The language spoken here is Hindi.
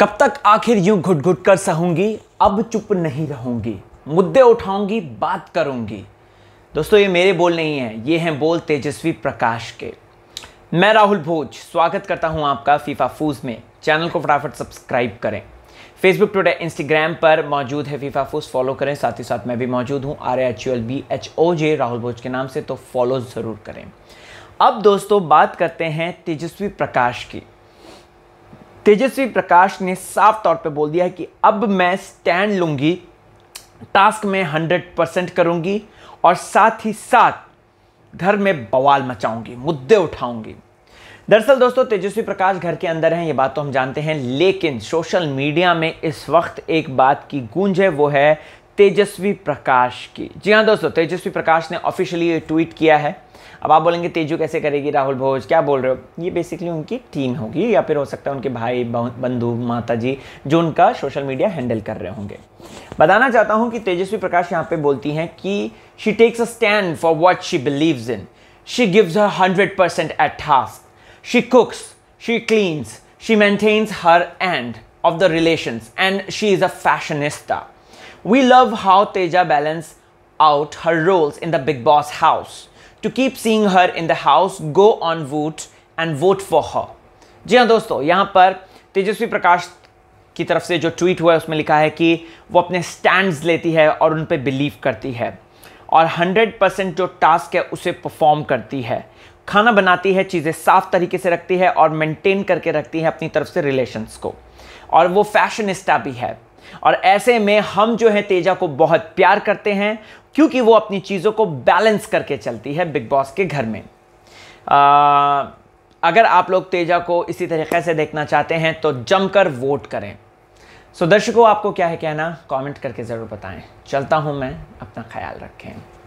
कब तक आखिर यूं घुट घुट कर सहूंगी अब चुप नहीं रहूंगी मुद्दे उठाऊंगी बात करूंगी दोस्तों ये मेरे बोल नहीं है ये हैं बोल तेजस्वी प्रकाश के मैं राहुल भोज स्वागत करता हूं आपका फीफा फूज में चैनल को फटाफट सब्सक्राइब करें फेसबुक ट्विटर इंस्टाग्राम पर मौजूद है फीफा फूज फॉलो करें साथ ही साथ मैं भी मौजूद हूँ R H U L B H O J Rahul Bhoj के नाम से तो फॉलो ज़रूर करें अब दोस्तों बात करते हैं तेजस्वी प्रकाश की तेजस्वी प्रकाश ने साफ तौर पे बोल दिया है कि अब मैं स्टैंड लूंगी टास्क में हंड्रेड परसेंट करूंगी और साथ ही साथ घर में बवाल मचाऊंगी मुद्दे उठाऊंगी दरअसल दोस्तों तेजस्वी प्रकाश घर के अंदर हैं ये बात तो हम जानते हैं लेकिन सोशल मीडिया में इस वक्त एक बात की गूंज है वो है तेजस्वी प्रकाश की जी हाँ दोस्तों तेजस्वी प्रकाश ने ऑफिशियली ट्वीट किया है अब आप बोलेंगे तेजू कैसे करेगी राहुल भोज क्या बोल रहे हो ये बेसिकली उनकी टीम होगी या फिर हो सकता है उनके भाई बंधु माता जी जो उनका सोशल मीडिया हैंडल कर रहे होंगे बताना चाहता हूँ कि तेजस्वी प्रकाश यहाँ पे बोलती हैं कि she takes a stand for what she believe in she gives her hundred percent at task she cooks she cleans she maintains her end of the relations and she is a fashionista We love how Teja balances out her roles in the Big Boss house. To keep seeing her in the house, go on vote and vote for her. जी हाँ दोस्तों यहाँ पर तेजस्वी प्रकाश की तरफ से जो ट्वीट हुआ है उसमें लिखा है कि वो अपने स्टैंड्स लेती है और उन पर बिलीव करती है और 100 परसेंट जो टास्क है उसे परफॉर्म करती है खाना बनाती है चीज़ें साफ तरीके से रखती है और मेंटेन करके रखती है अपनी तरफ से रिलेशंस को और वो फैशनिस्टा भी है और ऐसे में हम जो है तेजा को बहुत प्यार करते हैं क्योंकि वो अपनी चीज़ों को बैलेंस करके चलती है बिग बॉस के घर में आ, अगर आप लोग तेजा को इसी तरीके से देखना चाहते हैं तो जमकर वोट करें सो दर्शकों आपको क्या है कहना कमेंट करके ज़रूर बताएं चलता हूं मैं अपना ख्याल रखें